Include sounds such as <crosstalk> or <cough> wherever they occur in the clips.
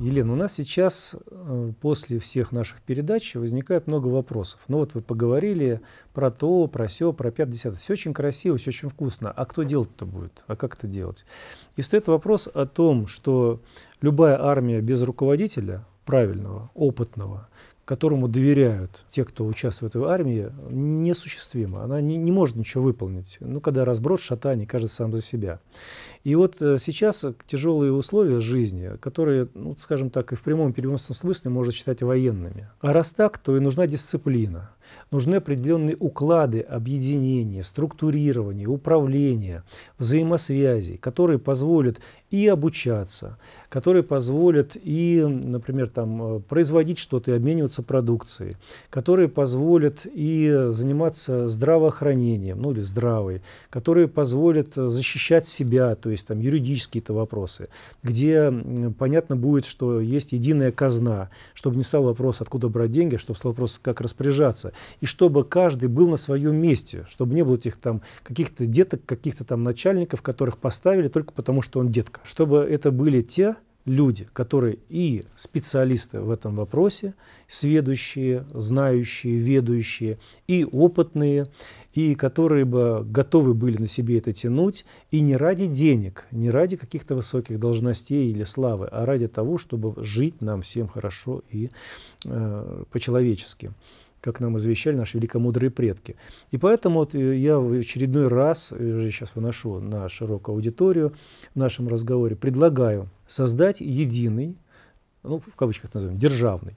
Елена, у нас сейчас э, после всех наших передач возникает много вопросов. Ну вот вы поговорили про то, про все, про 50. Все очень красиво, все очень вкусно. А кто делать-то будет? А как это делать? И стоит вопрос о том, что любая армия без руководителя правильного, опытного, которому доверяют те, кто участвует в армии, несуществима. Она не, не может ничего выполнить. Ну, когда разброд, шатание, каждый сам за себя. И вот э, сейчас тяжелые условия жизни, которые, ну, скажем так, и в прямом переносном смысле можно считать военными. А раз так, то и нужна дисциплина. Нужны определенные уклады объединения, структурирования, управления, взаимосвязи, которые позволят и обучаться, которые позволят и, например, там, э, производить что-то и обмениваться продукцией, которые позволят и заниматься здравоохранением, ну или здравой, которые позволят э, защищать себя, то есть там юридические-то вопросы, где понятно будет, что есть единая казна, чтобы не стал вопрос, откуда брать деньги, а чтобы стал вопрос, как распоряжаться и чтобы каждый был на своем месте, чтобы не было этих там каких-то деток, каких-то там начальников, которых поставили только потому, что он детка. Чтобы это были те люди, которые и специалисты в этом вопросе, сведущие, знающие, ведущие, и опытные, и которые бы готовы были на себе это тянуть, и не ради денег, не ради каких-то высоких должностей или славы, а ради того, чтобы жить нам всем хорошо и э, по-человечески как нам извещали наши великомудрые предки. И поэтому вот э, я в очередной раз, э, уже сейчас выношу на широкую аудиторию в нашем разговоре, предлагаю создать единый, ну, в кавычках назовем, державный,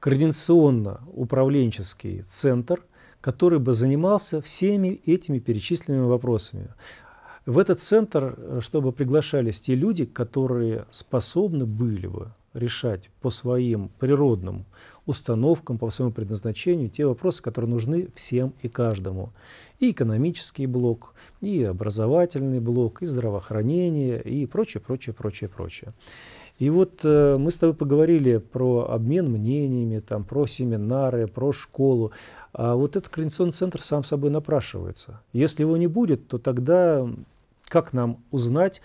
координационно-управленческий центр, который бы занимался всеми этими перечисленными вопросами. В этот центр, э, чтобы приглашались те люди, которые способны были бы решать по своим природным установкам, по своему предназначению, те вопросы, которые нужны всем и каждому. И экономический блок, и образовательный блок, и здравоохранение, и прочее, прочее, прочее, прочее. И вот э, мы с тобой поговорили про обмен мнениями, там, про семинары, про школу. А вот этот координационный центр сам собой напрашивается. Если его не будет, то тогда как нам узнать,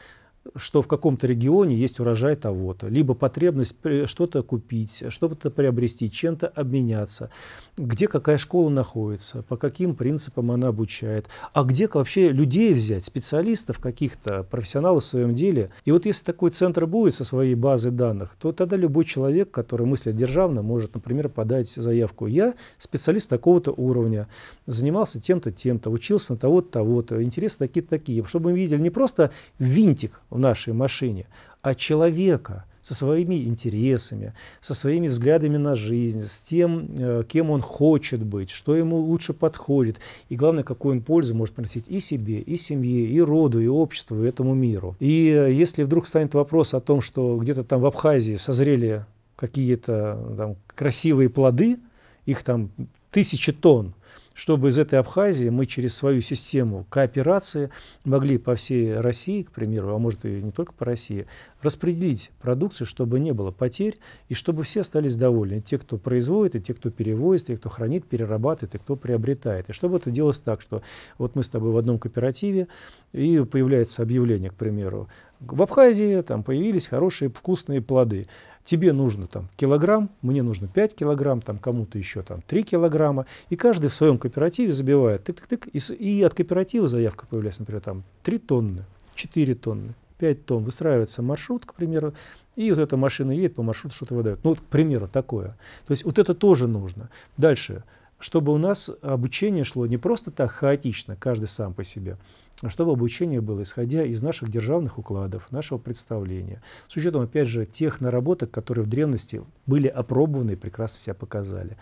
что в каком-то регионе есть урожай того-то, либо потребность э, что-то купить, что-то приобрести, чем-то обменяться, где какая школа находится, по каким принципам она обучает, а где вообще людей взять, специалистов каких-то, профессионалов в своем деле. И вот если такой центр будет со своей базой данных, то тогда любой человек, который мыслит державно, может, например, подать заявку. Я специалист такого-то уровня, занимался тем-то, тем-то, учился на того-то, того-то, интересы такие-то, такие. Чтобы мы видели не просто винтик в нашей машине, а человека со своими интересами, со своими взглядами на жизнь, с тем, э, кем он хочет быть, что ему лучше подходит, и главное, какую он пользу может приносить и себе, и семье, и роду, и обществу, и этому миру. И э, если вдруг станет вопрос о том, что где-то там в Абхазии созрели какие-то э, красивые плоды, их там тысячи тонн, чтобы из этой Абхазии мы через свою систему кооперации могли по всей России, к примеру, а может и не только по России, распределить продукцию, чтобы не было потерь и чтобы все остались довольны. Те, кто производит, и те, кто перевозит, и кто хранит, перерабатывает, и кто приобретает. И чтобы это делалось так, что вот мы с тобой в одном кооперативе, и появляется объявление, к примеру, в Абхазии там появились хорошие вкусные плоды тебе нужно там килограмм, мне нужно 5 килограмм, там кому-то еще там 3 килограмма, и каждый в своем кооперативе забивает, тык-тык-тык, и, и от кооператива заявка появляется, например, там 3 тонны, 4 тонны, 5 тонн, выстраивается маршрут, к примеру, и вот эта машина едет по маршруту, что-то выдает. Ну, вот, к примеру, такое. То есть вот это тоже нужно. Дальше чтобы у нас обучение шло не просто так хаотично, каждый сам по себе, а чтобы обучение было исходя из наших державных укладов, нашего представления, с учетом, опять же, тех наработок, которые в древности были опробованы и прекрасно себя показали.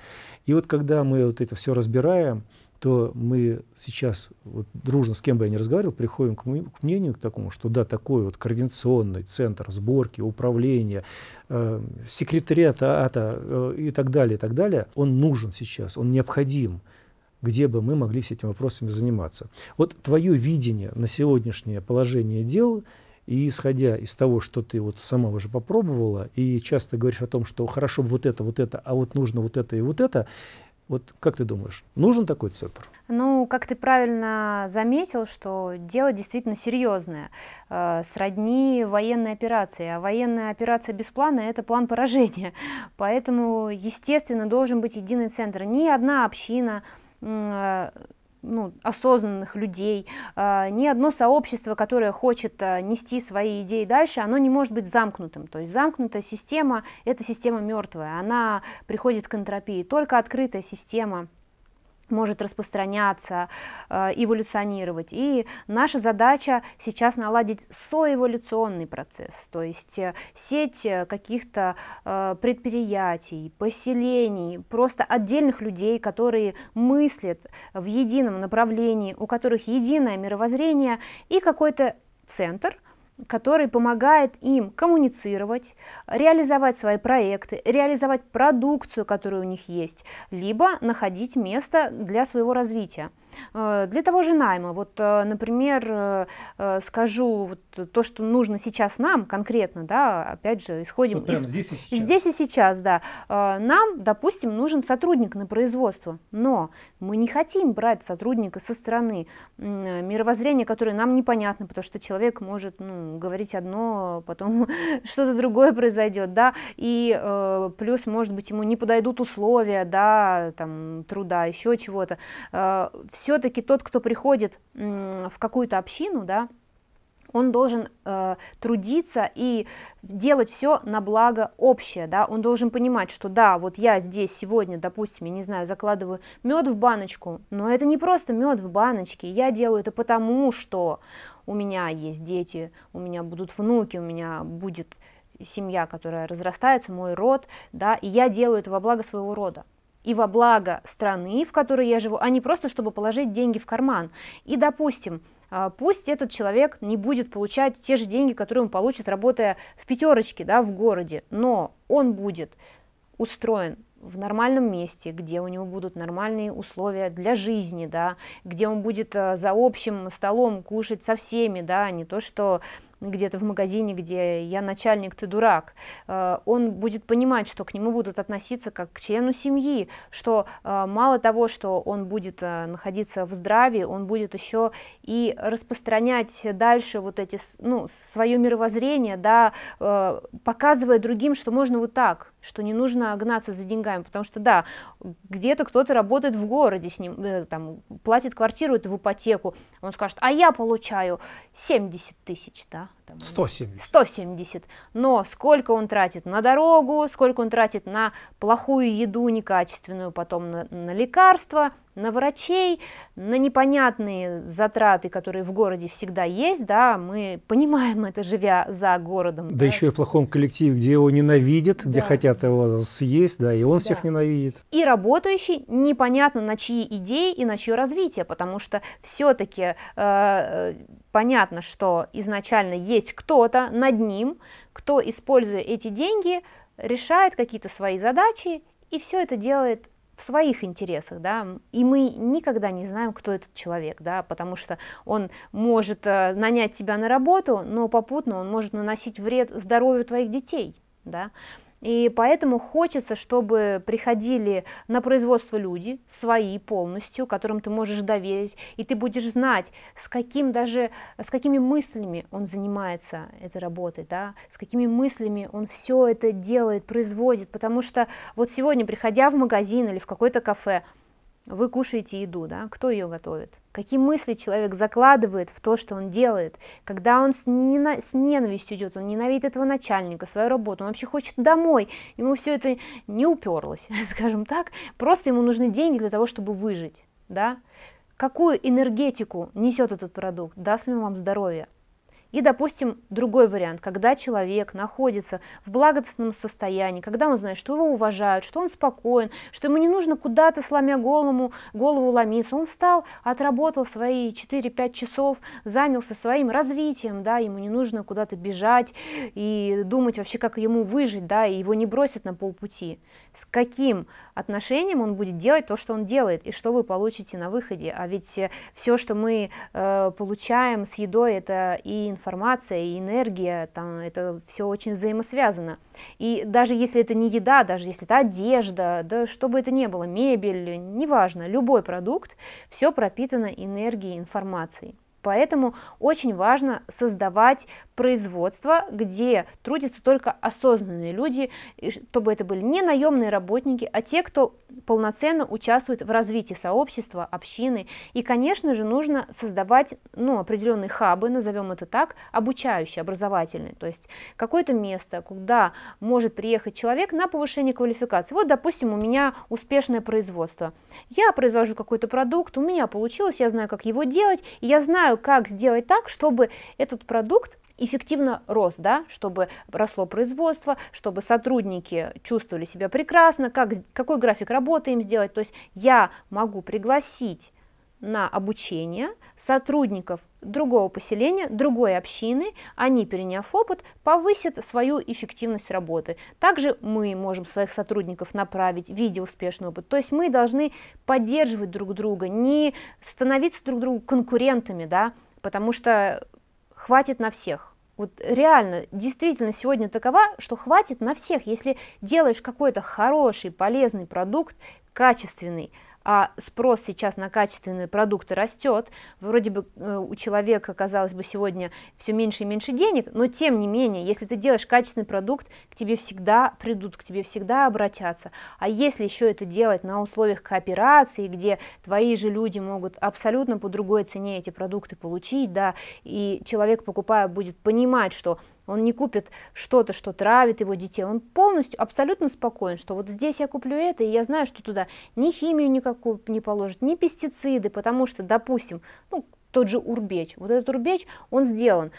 И вот когда мы вот это все разбираем, то мы сейчас, вот, дружно с кем бы я ни разговаривал, приходим к, к мнению к такому, что да, такой вот координационный центр сборки, управления, э, секретариата АТА э, и так далее, и так далее, он нужен сейчас, он необходим где бы мы могли с этими вопросами заниматься. Вот твое видение на сегодняшнее положение дел и исходя из того, что ты вот сама уже попробовала, и часто говоришь о том, что хорошо бы вот это, вот это, а вот нужно вот это и вот это, вот как ты думаешь, нужен такой центр? Ну, как ты правильно заметил, что дело действительно серьезное, э, сродни военной операции. А военная операция без плана – это план поражения. <laughs> Поэтому, естественно, должен быть единый центр. Ни одна община, э, ну, осознанных людей, а, ни одно сообщество, которое хочет а, нести свои идеи дальше, оно не может быть замкнутым. То есть замкнутая система – это система мертвая, она приходит к энтропии. Только открытая система – может распространяться, э, эволюционировать. И наша задача сейчас наладить соэволюционный процесс, то есть э, сеть э, каких-то предприятий, поселений, просто отдельных людей, которые мыслят в едином направлении, у которых единое мировоззрение и какой-то центр, который помогает им коммуницировать, реализовать свои проекты, реализовать продукцию, которая у них есть, либо находить место для своего развития. Э, для того же найма, вот, э, например, э, скажу вот то, что нужно сейчас нам конкретно, да, опять же, исходим вот из... здесь и сейчас. Здесь и сейчас, да. Нам, допустим, нужен сотрудник на производство, но мы не хотим брать сотрудника со стороны мировоззрения, которое нам непонятно, потому что человек может ну, говорить одно, потом <laughs> что-то другое произойдет, да, и плюс, может быть, ему не подойдут условия, да, там, труда, еще чего-то. все все-таки тот, кто приходит в какую-то общину, да, он должен э, трудиться и делать все на благо общее, да, он должен понимать, что да, вот я здесь сегодня, допустим, я не знаю, закладываю мед в баночку, но это не просто мед в баночке, я делаю это потому, что у меня есть дети, у меня будут внуки, у меня будет семья, которая разрастается, мой род, да, и я делаю это во благо своего рода и во благо страны, в которой я живу, а не просто чтобы положить деньги в карман. И, допустим, а, пусть этот человек не будет получать те же деньги, которые он получит, работая в пятерочке, да, в городе, но он будет устроен в нормальном месте, где у него будут нормальные условия для жизни, да, где он будет э, за общим столом кушать со всеми, да, а не то, что где-то в магазине, где я начальник, ты дурак, э, он будет понимать, что к нему будут относиться как к члену семьи, что э, мало того, что он будет э, находиться в здравии, он будет еще и распространять дальше вот эти, ну, свое мировоззрение, да, показывая другим, что можно вот так, что не нужно гнаться за деньгами, потому что, да, где-то кто-то работает в городе с ним, э, там, платит квартиру, это в ипотеку, он скажет, а я получаю 70 тысяч, да, там, 170. 170. Но сколько он тратит на дорогу, сколько он тратит на плохую еду, некачественную, потом на, на лекарства, на врачей, на непонятные затраты, которые в городе всегда есть, да, мы понимаем это, живя за городом. Да, да? еще и в плохом коллективе, где его ненавидят, да. где хотят его съесть, да, и он да. всех ненавидит. И работающий непонятно на чьи идеи и на чье развитие, потому что все-таки э, э, понятно, что изначально есть есть кто-то над ним, кто, используя эти деньги, решает какие-то свои задачи и все это делает в своих интересах, да, и мы никогда не знаем, кто этот человек, да, потому что он может э, нанять тебя на работу, но попутно он может наносить вред здоровью твоих детей, да, и поэтому хочется, чтобы приходили на производство люди, свои полностью, которым ты можешь доверить, и ты будешь знать, с каким даже, с какими мыслями он занимается этой работой, да, с какими мыслями он все это делает, производит, потому что вот сегодня, приходя в магазин или в какое-то кафе, вы кушаете еду, да? Кто ее готовит? Какие мысли человек закладывает в то, что он делает? Когда он с, нена... с ненавистью идет, он ненавидит этого начальника, свою работу, он вообще хочет домой, ему все это не уперлось, <laughs> скажем так, просто ему нужны деньги для того, чтобы выжить, да? Какую энергетику несет этот продукт? Даст ли он вам здоровье? И, допустим, другой вариант, когда человек находится в благостном состоянии, когда он знает, что его уважают, что он спокоен, что ему не нужно куда-то, сломя голову, голову ломиться. Он встал, отработал свои 4-5 часов, занялся своим развитием, да, ему не нужно куда-то бежать и думать вообще, как ему выжить, да, и его не бросят на полпути с каким отношением он будет делать то, что он делает, и что вы получите на выходе. А ведь э, все, что мы э, получаем с едой, это и информация, и энергия, там, это все очень взаимосвязано. И даже если это не еда, даже если это одежда, да что бы это ни было, мебель, неважно, любой продукт, все пропитано энергией, информацией. Поэтому очень важно создавать производство, где трудятся только осознанные люди, чтобы это были не наемные работники, а те, кто полноценно участвует в развитии сообщества, общины. И, конечно же, нужно создавать ну, определенные хабы, назовем это так, обучающие, образовательные. То есть какое-то место, куда может приехать человек на повышение квалификации. Вот, допустим, у меня успешное производство. Я произвожу какой-то продукт, у меня получилось, я знаю, как его делать, и я знаю, понимаю, как сделать так, чтобы этот продукт эффективно рос, да, чтобы росло производство, чтобы сотрудники чувствовали себя прекрасно, как, какой график работы им сделать. То есть я могу пригласить на обучение сотрудников другого поселения, другой общины, они, переняв опыт, повысят свою эффективность работы. Также мы можем своих сотрудников направить, в виде успешного опыта. То есть мы должны поддерживать друг друга, не становиться друг другу конкурентами, да, потому что хватит на всех. Вот реально, действительно сегодня такова, что хватит на всех. Если делаешь какой-то хороший, полезный продукт, качественный, а спрос сейчас на качественные продукты растет, вроде бы э, у человека, казалось бы, сегодня все меньше и меньше денег, но тем не менее, если ты делаешь качественный продукт, к тебе всегда придут, к тебе всегда обратятся. А если еще это делать на условиях кооперации, где твои же люди могут абсолютно по другой цене эти продукты получить, да, и человек, покупая, будет понимать, что он не купит что-то, что травит его детей. Он полностью, абсолютно спокоен, что вот здесь я куплю это, и я знаю, что туда ни химию никакую не положат, ни пестициды, потому что, допустим, ну, тот же урбеч. Вот этот урбеч, он сделан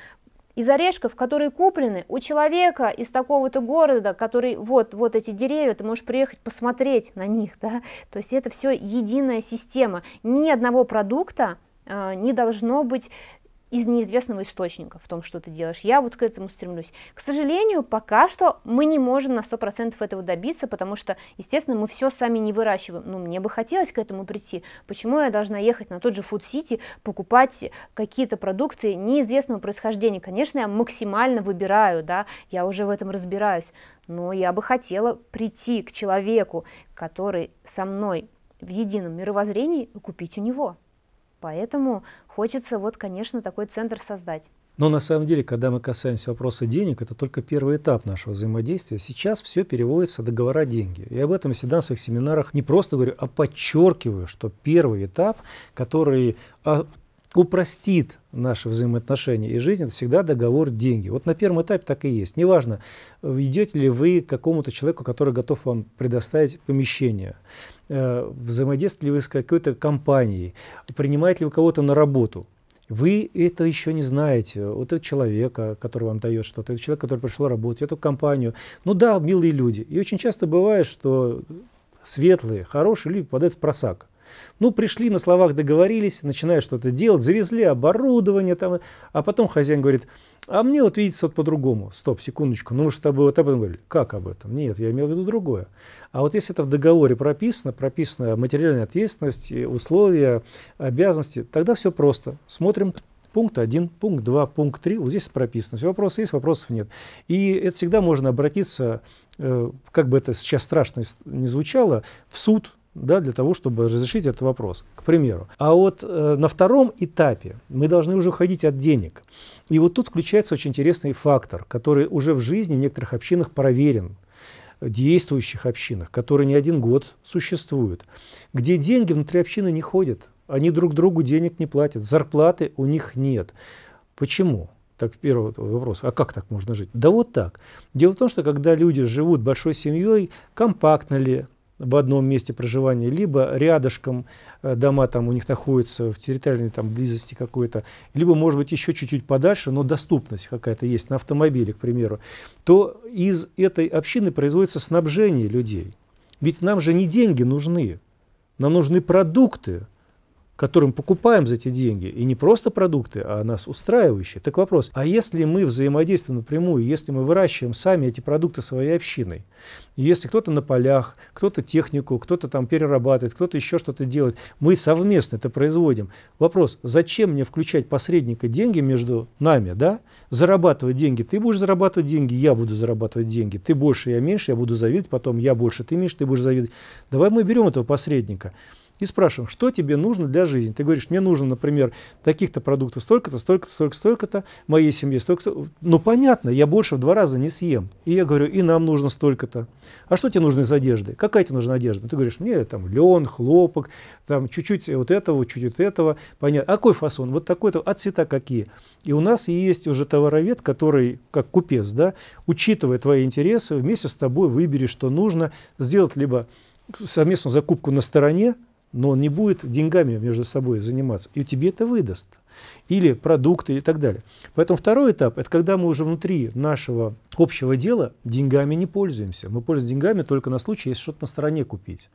из орешков, которые куплены у человека из такого-то города, который вот, вот эти деревья, ты можешь приехать посмотреть на них, да, то есть это все единая система, ни одного продукта э, не должно быть из неизвестного источника в том, что ты делаешь. Я вот к этому стремлюсь. К сожалению, пока что мы не можем на 100% этого добиться, потому что, естественно, мы все сами не выращиваем. Но ну, мне бы хотелось к этому прийти. Почему я должна ехать на тот же Food City, покупать какие-то продукты неизвестного происхождения? Конечно, я максимально выбираю, да, я уже в этом разбираюсь. Но я бы хотела прийти к человеку, который со мной в едином мировоззрении и купить у него. Поэтому хочется вот, конечно, такой центр создать. Но на самом деле, когда мы касаемся вопроса денег, это только первый этап нашего взаимодействия. Сейчас все переводится договора деньги. И об этом я всегда на своих семинарах не просто говорю, а подчеркиваю, что первый этап, который а, упростит наши взаимоотношения и жизнь, это всегда договор деньги. Вот на первом этапе так и есть. Неважно, идете ли вы к какому-то человеку, который готов вам предоставить помещение, э, взаимодействуете ли вы с какой-то компанией, принимаете ли вы кого-то на работу. Вы это еще не знаете. Вот этот человека, который вам дает что-то, этот человек, который пришел работать, эту компанию. Ну да, милые люди. И очень часто бывает, что светлые, хорошие люди попадают в просак. Ну, пришли, на словах договорились, начинают что-то делать, завезли оборудование там, а потом хозяин говорит, а мне вот видится вот по-другому. Стоп, секундочку, ну мы же с тобой вот об этом говорили. Как об этом? Нет, я имел в виду другое. А вот если это в договоре прописано, прописана материальная ответственность, э, условия, обязанности, тогда все просто. Смотрим пункт 1, пункт 2, пункт 3, вот здесь прописано. Все вопросы есть, вопросов нет. И это всегда можно обратиться, э, как бы это сейчас страшно не звучало, в суд, да, для того, чтобы разрешить этот вопрос, к примеру. А вот э, на втором этапе мы должны уже уходить от денег. И вот тут включается очень интересный фактор, который уже в жизни в некоторых общинах проверен, действующих общинах, которые не один год существуют, где деньги внутри общины не ходят, они друг другу денег не платят, зарплаты у них нет. Почему? Так, первый вопрос, а как так можно жить? Да вот так. Дело в том, что когда люди живут большой семьей, компактно ли, в одном месте проживания, либо рядышком э, дома там у них находятся в территориальной там близости какой-то, либо, может быть, еще чуть-чуть подальше, но доступность какая-то есть на автомобиле, к примеру, то из этой общины производится снабжение людей. Ведь нам же не деньги нужны, нам нужны продукты, которым покупаем за эти деньги, и не просто продукты, а нас устраивающие. Так вопрос, а если мы взаимодействуем напрямую, если мы выращиваем сами эти продукты своей общиной, если кто-то на полях, кто-то технику, кто-то там перерабатывает, кто-то еще что-то делает, мы совместно это производим. Вопрос, зачем мне включать посредника деньги между нами, да? Зарабатывать деньги, ты будешь зарабатывать деньги, я буду зарабатывать деньги, ты больше, я меньше, я буду завидовать, потом я больше, ты меньше, ты будешь завидовать. Давай мы берем этого посредника и спрашиваем, что тебе нужно для жизни. Ты говоришь, мне нужно, например, таких-то продуктов столько-то, столько-то, столько-то, столько-то, моей семье столько-то. Ну, понятно, я больше в два раза не съем. И я говорю, и нам нужно столько-то. А что тебе нужно из одежды? Какая тебе нужна одежда? Ты говоришь, мне там лен, хлопок, там чуть-чуть вот этого, чуть-чуть этого. Понятно. А какой фасон? Вот такой-то. А цвета какие? И у нас есть уже товаровед, который, как купец, да, учитывая твои интересы, вместе с тобой выбери, что нужно, сделать либо совместную закупку на стороне, но он не будет деньгами между собой заниматься, и тебе это выдаст. Или продукты и так далее. Поэтому второй этап – это когда мы уже внутри нашего общего дела деньгами не пользуемся. Мы пользуемся деньгами только на случай, если что-то на стороне купить.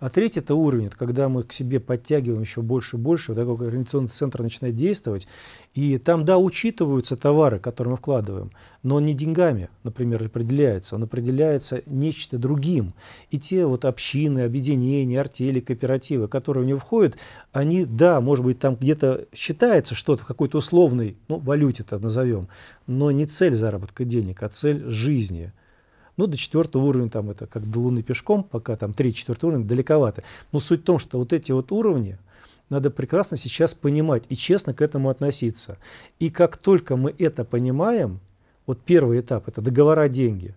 А третий – это уровень, это когда мы к себе подтягиваем еще больше и больше, вот такой координационный центр начинает действовать. И там, да, учитываются товары, которые мы вкладываем, но не деньгами, например, определяется, он определяется нечто другим. И те вот общины, объединения, артели, кооперативы, которые в него входят, они, да, может быть, там где-то считается что-то в какой-то условной, ну, валюте-то назовем, но не цель заработка денег, а цель жизни – ну, до четвертого уровня там это как до Луны пешком, пока там 3-4 уровень далековато. Но суть в том, что вот эти вот уровни, надо прекрасно сейчас понимать и честно к этому относиться. И как только мы это понимаем, вот первый этап – это договора деньги,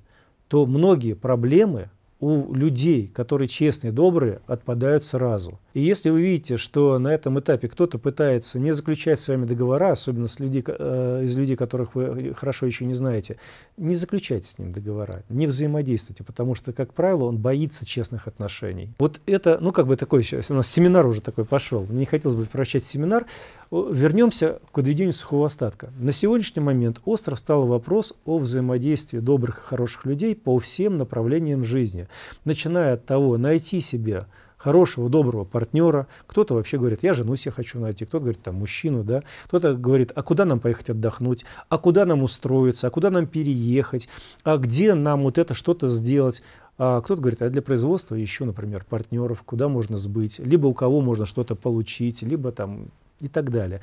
то многие проблемы у людей, которые честные, добрые, отпадают сразу. И если вы видите, что на этом этапе кто-то пытается не заключать с вами договора, особенно с людей, э, из людей, которых вы э, хорошо еще не знаете, не заключайте с ним договора, не взаимодействуйте, потому что, как правило, он боится честных отношений. Вот это, ну как бы такой, сейчас у нас семинар уже такой пошел, не хотелось бы превращать семинар. Вернемся к подведению сухого остатка. На сегодняшний момент остров стал вопрос о взаимодействии добрых и хороших людей по всем направлениям жизни, начиная от того, найти себе хорошего, доброго партнера. Кто-то вообще говорит, я жену себе хочу найти, кто-то говорит, там, мужчину, да. Кто-то говорит, а куда нам поехать отдохнуть, а куда нам устроиться, а куда нам переехать, а где нам вот это что-то сделать. А кто-то говорит, а для производства еще, например, партнеров, куда можно сбыть, либо у кого можно что-то получить, либо там и так далее.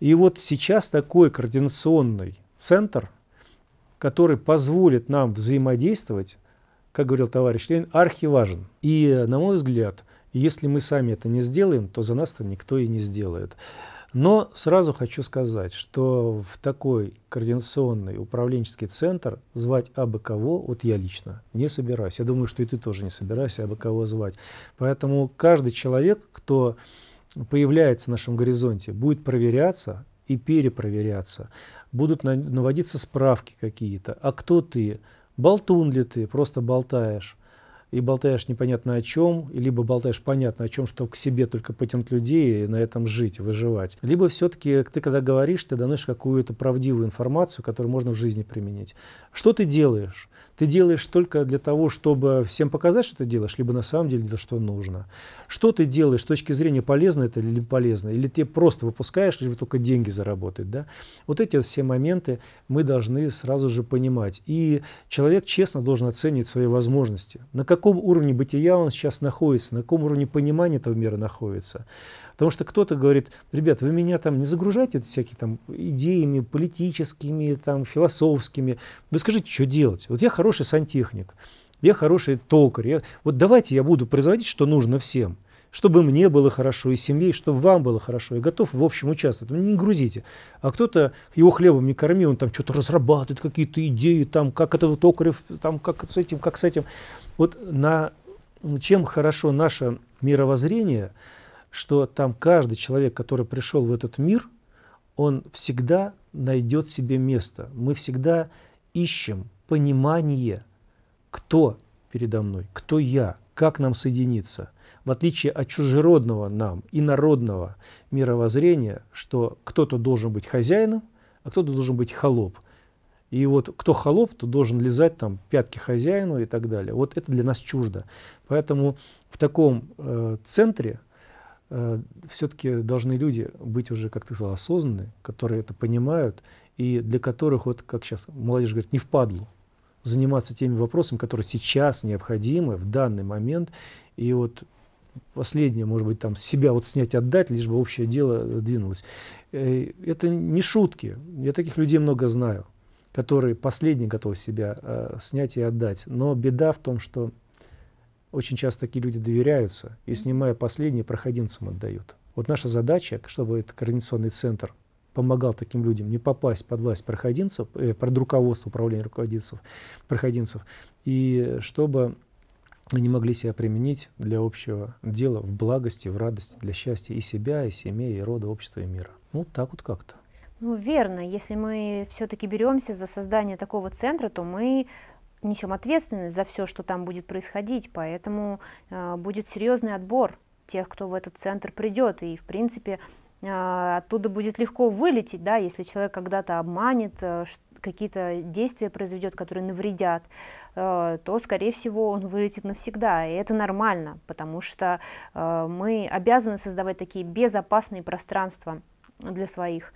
И вот сейчас такой координационный центр, который позволит нам взаимодействовать, как говорил товарищ Ленин, архиважен. И, на мой взгляд, если мы сами это не сделаем, то за нас то никто и не сделает. Но сразу хочу сказать, что в такой координационный управленческий центр звать абы кого, вот я лично не собираюсь. Я думаю, что и ты тоже не собираешься абы кого звать. Поэтому каждый человек, кто появляется в нашем горизонте, будет проверяться и перепроверяться. Будут наводиться справки какие-то. А кто ты? Болтун ли ты? Просто болтаешь? и болтаешь непонятно о чем, либо болтаешь понятно о чем, чтобы к себе только потянуть людей и на этом жить, выживать. Либо все-таки ты, когда говоришь, ты доносишь какую-то правдивую информацию, которую можно в жизни применить. Что ты делаешь? Ты делаешь только для того, чтобы всем показать, что ты делаешь, либо на самом деле, для что нужно. Что ты делаешь с точки зрения полезно это или полезно, или ты просто выпускаешь, лишь бы только деньги заработать. Да? Вот эти все моменты мы должны сразу же понимать. И человек честно должен оценить свои возможности. На как каком уровне бытия он сейчас находится, на каком уровне понимания этого мира находится. Потому что кто-то говорит, ребят, вы меня там не загружайте вот всякие там идеями политическими, там философскими. Вы скажите, что делать? Вот я хороший сантехник, я хороший токарь. Я... Вот давайте я буду производить, что нужно всем – чтобы мне было хорошо и семье, и чтобы вам было хорошо. И готов в общем участвовать. Ну, не грузите. А кто-то его хлебом не корми, он там что-то разрабатывает, какие-то идеи, там, как это вот Окарев, там, как с этим, как с этим. Вот на чем хорошо наше мировоззрение, что там каждый человек, который пришел в этот мир, он всегда найдет себе место. Мы всегда ищем понимание, кто передо мной, кто я, как нам соединиться – в отличие от чужеродного нам и народного мировоззрения, что кто-то должен быть хозяином, а кто-то должен быть холоп. И вот кто холоп, то должен лизать там пятки хозяину и так далее. Вот это для нас чуждо. Поэтому в таком э, центре э, все-таки должны люди быть уже, как ты сказал, осознанны, которые это понимают, и для которых, вот как сейчас молодежь говорит, не впадлу заниматься теми вопросами, которые сейчас необходимы в данный момент. И вот последнее, может быть, там себя вот снять, отдать, лишь бы общее дело э, двинулось. Э, это не шутки. Я таких людей много знаю, которые последние готовы себя э, снять и отдать. Но беда в том, что очень часто такие люди доверяются и, снимая последние, проходимцам отдают. Вот наша задача, чтобы этот координационный центр помогал таким людям не попасть под власть проходимцев, э, под руководство управления руководителей проходимцев, и чтобы мы не могли себя применить для общего дела в благости, в радости, для счастья и себя, и семьи, и рода, общества, и мира. Ну, вот так вот как-то. Ну, верно. Если мы все-таки беремся за создание такого центра, то мы несем ответственность за все, что там будет происходить, поэтому э, будет серьезный отбор тех, кто в этот центр придет, и, в принципе, а, оттуда будет легко вылететь, да, если человек когда-то обманет, э, какие-то действия произведет, которые навредят, э, то, скорее всего, он вылетит навсегда. И это нормально, потому что э, мы обязаны создавать такие безопасные пространства для своих.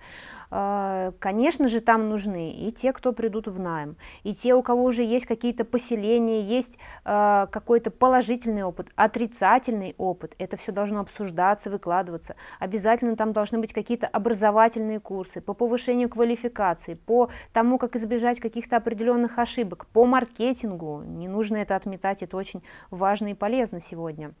А, конечно же, там нужны и те, кто придут в найм, и те, у кого уже есть какие-то поселения, есть а, какой-то положительный опыт, отрицательный опыт. Это все должно обсуждаться, выкладываться. Обязательно там должны быть какие-то образовательные курсы по повышению квалификации, по тому, как избежать каких-то определенных ошибок, по маркетингу. Не нужно это отметать, это очень важно и полезно сегодня.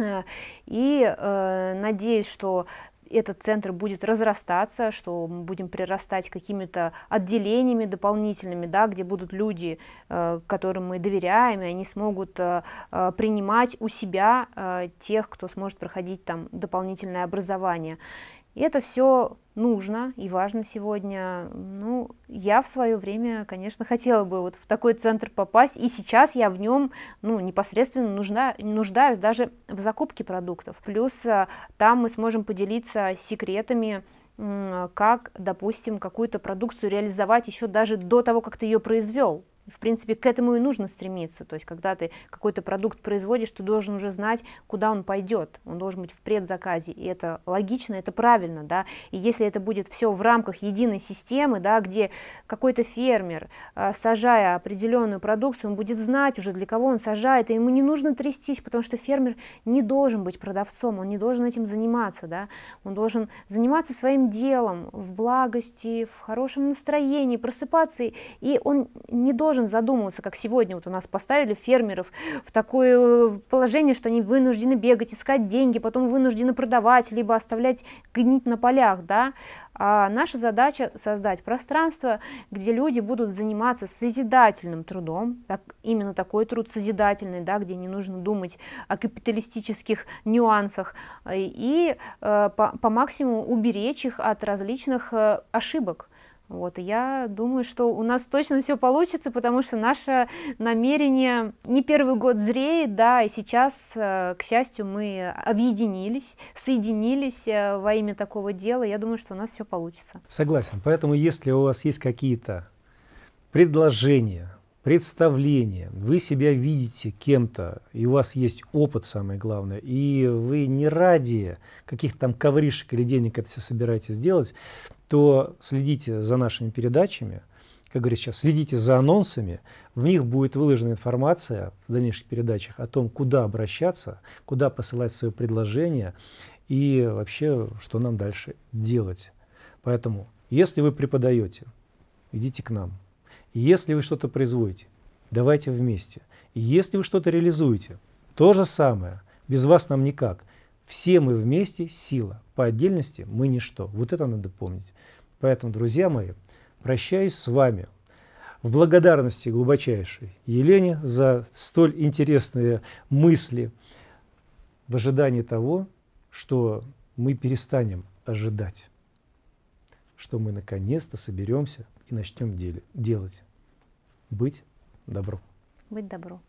А, и э, надеюсь, что этот центр будет разрастаться, что мы будем прирастать какими-то отделениями дополнительными, да, где будут люди, э, которым мы доверяем, и они смогут э, э, принимать у себя тех, кто сможет проходить там дополнительное образование. И это все нужно и важно сегодня. Ну, я в свое время, конечно, <laughs> хотела бы вот в такой центр попасть, и сейчас я в нем, ну, непосредственно нужна, нуждаюсь даже в закупке продуктов. Плюс э, там мы сможем поделиться секретами, как, допустим, какую-то продукцию реализовать еще даже до того, как ты ее произвел в принципе, к этому и нужно стремиться. То есть, когда ты какой-то продукт производишь, ты должен уже знать, куда он пойдет. Он должен быть в предзаказе. И это логично, это правильно. Да? И если это будет все в рамках единой системы, да, где какой-то фермер, а, сажая определенную продукцию, он будет знать уже, для кого он сажает, и ему не нужно трястись, потому что фермер не должен быть продавцом, он не должен этим заниматься. Да? Он должен заниматься своим делом в благости, в хорошем настроении, просыпаться, и он не должен должен задумываться, как сегодня вот у нас поставили фермеров в такое э, положение, что они вынуждены бегать, искать деньги, потом вынуждены продавать, либо оставлять гнить на полях, да, а наша задача создать пространство, где люди будут заниматься созидательным трудом, так, именно такой труд созидательный, да, где не нужно думать о капиталистических нюансах, э, и э, по, по максимуму уберечь их от различных э, ошибок. Вот, и я думаю, что у нас точно все получится, потому что наше намерение не первый год зреет, да, и сейчас, э, к счастью, мы объединились, соединились э, во имя такого дела. Я думаю, что у нас все получится. Согласен. Поэтому, если у вас есть какие-то предложения, представления, вы себя видите кем-то, и у вас есть опыт, самое главное, и вы не ради каких-то там ковришек или денег это все собираетесь делать, то следите за нашими передачами, как говорится сейчас, следите за анонсами, в них будет выложена информация в дальнейших передачах о том, куда обращаться, куда посылать свое предложение и вообще, что нам дальше делать. Поэтому, если вы преподаете, идите к нам. Если вы что-то производите, давайте вместе. Если вы что-то реализуете, то же самое. Без вас нам никак. Все мы вместе сила, по отдельности мы ничто. Вот это надо помнить. Поэтому, друзья мои, прощаюсь с вами в благодарности глубочайшей Елене за столь интересные мысли в ожидании того, что мы перестанем ожидать, что мы наконец-то соберемся и начнем деле, делать. Быть добро. Быть добро.